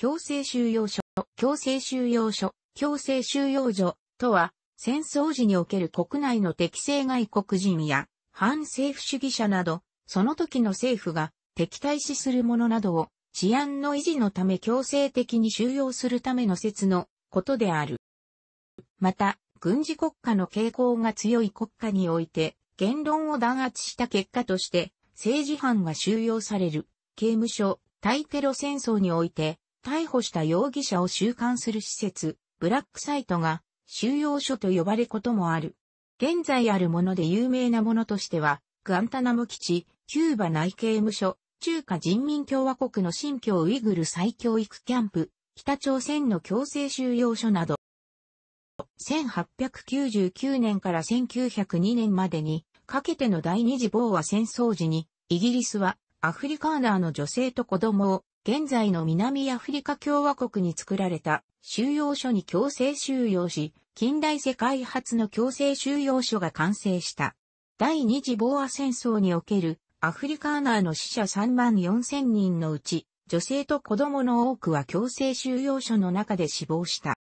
強制収容所、強制収容所、強制収容所とは、戦争時における国内の敵性外国人や反政府主義者など、その時の政府が敵対視する者などを治安の維持のため強制的に収容するための説のことである。また、軍事国家の傾向が強い国家において、言論を弾圧した結果として、政治犯が収容される、刑務所、対テロ戦争において、逮捕した容疑者を収監する施設、ブラックサイトが収容所と呼ばれることもある。現在あるもので有名なものとしては、グアンタナム基地、キューバ内刑務所、中華人民共和国の新疆ウイグル再教育キャンプ、北朝鮮の強制収容所など、1899年から1902年までに、かけての第二次防和戦争時に、イギリスはアフリカーナーの女性と子供を現在の南アフリカ共和国に作られた収容所に強制収容し、近代世界初の強制収容所が完成した。第二次ボア戦争におけるアフリカーナーの死者3万4千人のうち、女性と子供の多くは強制収容所の中で死亡した。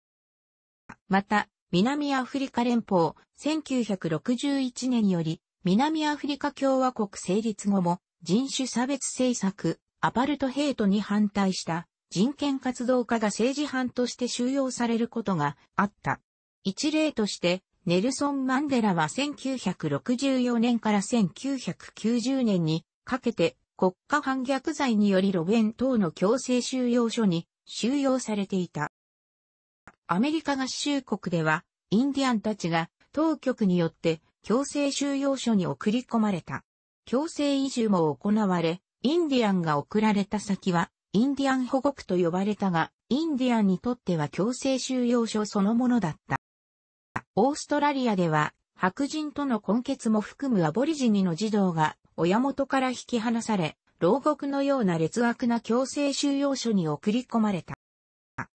また、南アフリカ連邦、1961年より、南アフリカ共和国成立後も、人種差別政策、アパルトヘイトに反対した人権活動家が政治犯として収容されることがあった。一例として、ネルソン・マンデラは1964年から1990年にかけて国家反逆罪によりロベン等の強制収容所に収容されていた。アメリカ合衆国ではインディアンたちが当局によって強制収容所に送り込まれた。強制移住も行われ、インディアンが送られた先は、インディアン保護区と呼ばれたが、インディアンにとっては強制収容所そのものだった。オーストラリアでは、白人との根血も含むアボリジニの児童が、親元から引き離され、牢獄のような劣悪な強制収容所に送り込まれた。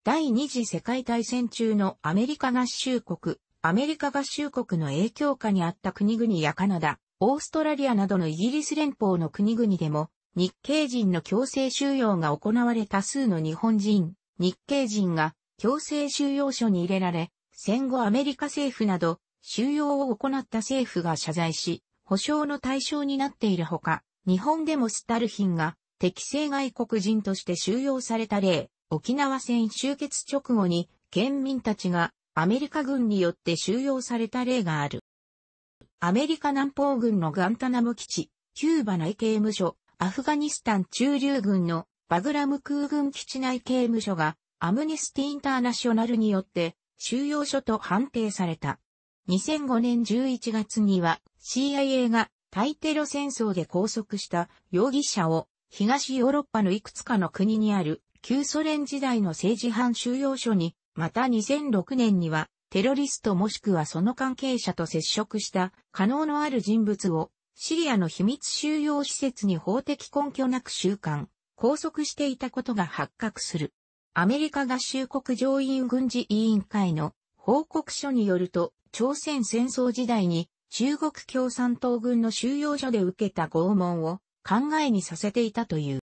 第二次世界大戦中のアメリカ合衆国、アメリカ合衆国の影響下にあった国々やカナダ、オーストラリアなどのイギリス連邦の国々でも、日系人の強制収容が行われ多数の日本人、日系人が強制収容所に入れられ、戦後アメリカ政府など収容を行った政府が謝罪し、保障の対象になっているほか、日本でもスタルヒンが適正外国人として収容された例、沖縄戦終結直後に県民たちがアメリカ軍によって収容された例がある。アメリカ南方軍のガンタナム基地、キューバ内刑務所、アフガニスタン駐留軍のバグラム空軍基地内刑務所がアムネスティ・インターナショナルによって収容所と判定された。2005年11月には CIA が対テロ戦争で拘束した容疑者を東ヨーロッパのいくつかの国にある旧ソ連時代の政治犯収容所に、また2006年にはテロリストもしくはその関係者と接触した可能のある人物をシリアの秘密収容施設に法的根拠なく収監、拘束していたことが発覚する。アメリカ合衆国上院軍事委員会の報告書によると、朝鮮戦争時代に中国共産党軍の収容所で受けた拷問を考えにさせていたという。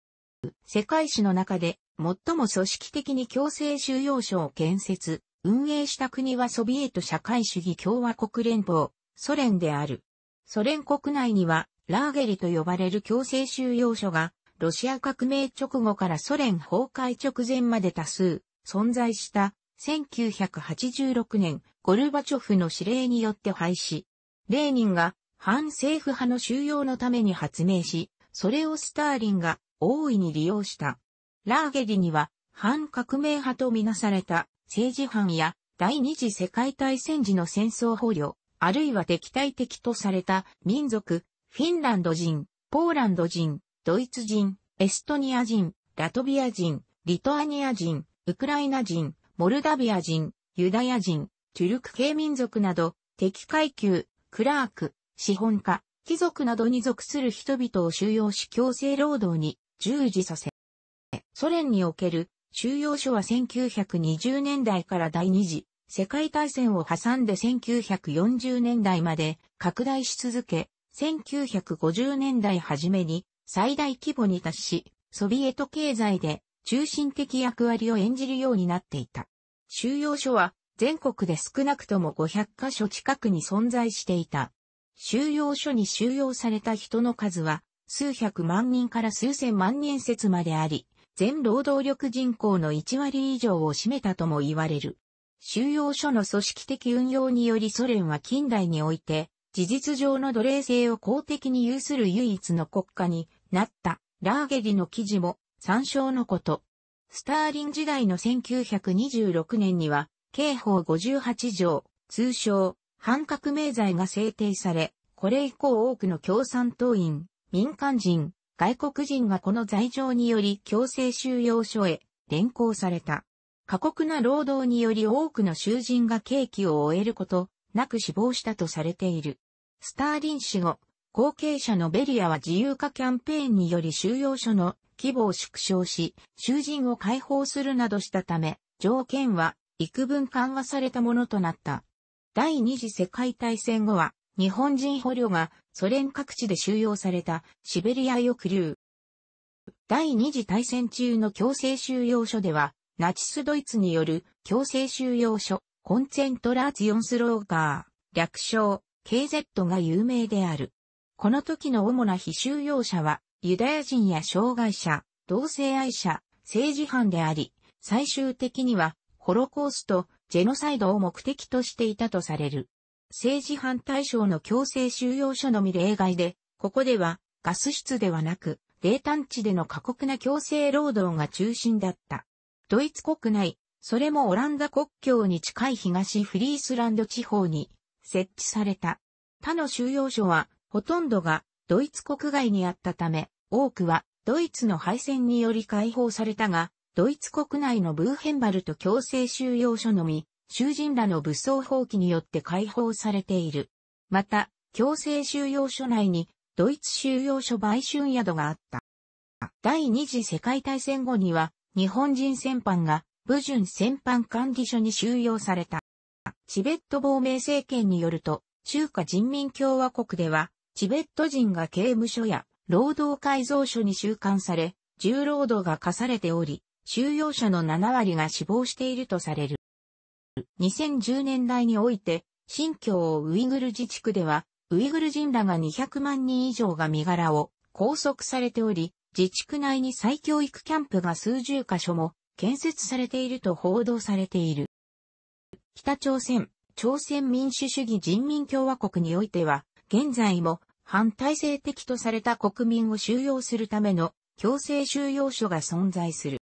世界史の中で最も組織的に強制収容所を建設、運営した国はソビエト社会主義共和国連邦、ソ連である。ソ連国内には、ラーゲリと呼ばれる強制収容所が、ロシア革命直後からソ連崩壊直前まで多数、存在した、1986年、ゴルバチョフの指令によって廃止。レーニンが、反政府派の収容のために発明し、それをスターリンが大いに利用した。ラーゲリには、反革命派とみなされた政治犯や第二次世界大戦時の戦争捕虜、あるいは敵対的とされた民族、フィンランド人、ポーランド人、ドイツ人、エストニア人、ラトビア人、リトアニア人、ウクライナ人、モルダビア人、ユダヤ人、トゥルク系民族など、敵階級、クラーク、資本家、貴族などに属する人々を収容し強制労働に従事させ、ソ連における収容所は1920年代から第二次世界大戦を挟んで1940年代まで拡大し続け、1950年代初めに最大規模に達し、ソビエト経済で中心的役割を演じるようになっていた。収容所は全国で少なくとも500カ所近くに存在していた。収容所に収容された人の数は数百万人から数千万人説まであり、全労働力人口の1割以上を占めたとも言われる。収容所の組織的運用によりソ連は近代において、事実上の奴隷制を公的に有する唯一の国家になったラーゲリの記事も参照のこと。スターリン時代の1926年には、刑法58条、通称、反革命罪が制定され、これ以降多くの共産党員、民間人、外国人がこの罪状により強制収容所へ連行された。過酷な労働により多くの囚人が刑期を終えることなく死亡したとされている。スターリン死後、後継者のベリアは自由化キャンペーンにより収容所の規模を縮小し、囚人を解放するなどしたため、条件は幾分緩和されたものとなった。第二次世界大戦後は、日本人捕虜がソ連各地で収容されたシベリア抑留。第二次大戦中の強制収容所では、ナチスドイツによる強制収容所、コンセントラーツヨンスローガー、略称、KZ が有名である。この時の主な非収容者は、ユダヤ人や障害者、同性愛者、政治犯であり、最終的には、ホロコースト、ジェノサイドを目的としていたとされる。政治犯対象の強制収容所のみ例外で、ここでは、ガス室ではなく、冷淡地での過酷な強制労働が中心だった。ドイツ国内、それもオランダ国境に近い東フリースランド地方に設置された。他の収容所は、ほとんどがドイツ国外にあったため、多くはドイツの敗戦により解放されたが、ドイツ国内のブーヘンバルト強制収容所のみ、囚人らの武装放棄によって解放されている。また、強制収容所内にドイツ収容所売春宿があった。第二次世界大戦後には日本人戦犯が、武順戦犯管理所に収容された。チベット亡命政権によると、中華人民共和国では、チベット人が刑務所や労働改造所に収監され、重労働が課されており、収容者の7割が死亡しているとされる。2010年代において、新疆ウイグル自治区では、ウイグル人らが200万人以上が身柄を拘束されており、自治区内に再教育キャンプが数十カ所も建設されていると報道されている。北朝鮮、朝鮮民主主義人民共和国においては、現在も反体制的とされた国民を収容するための強制収容所が存在する。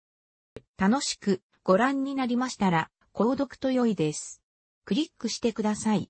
楽しくご覧になりましたら、購読と良いです。クリックしてください。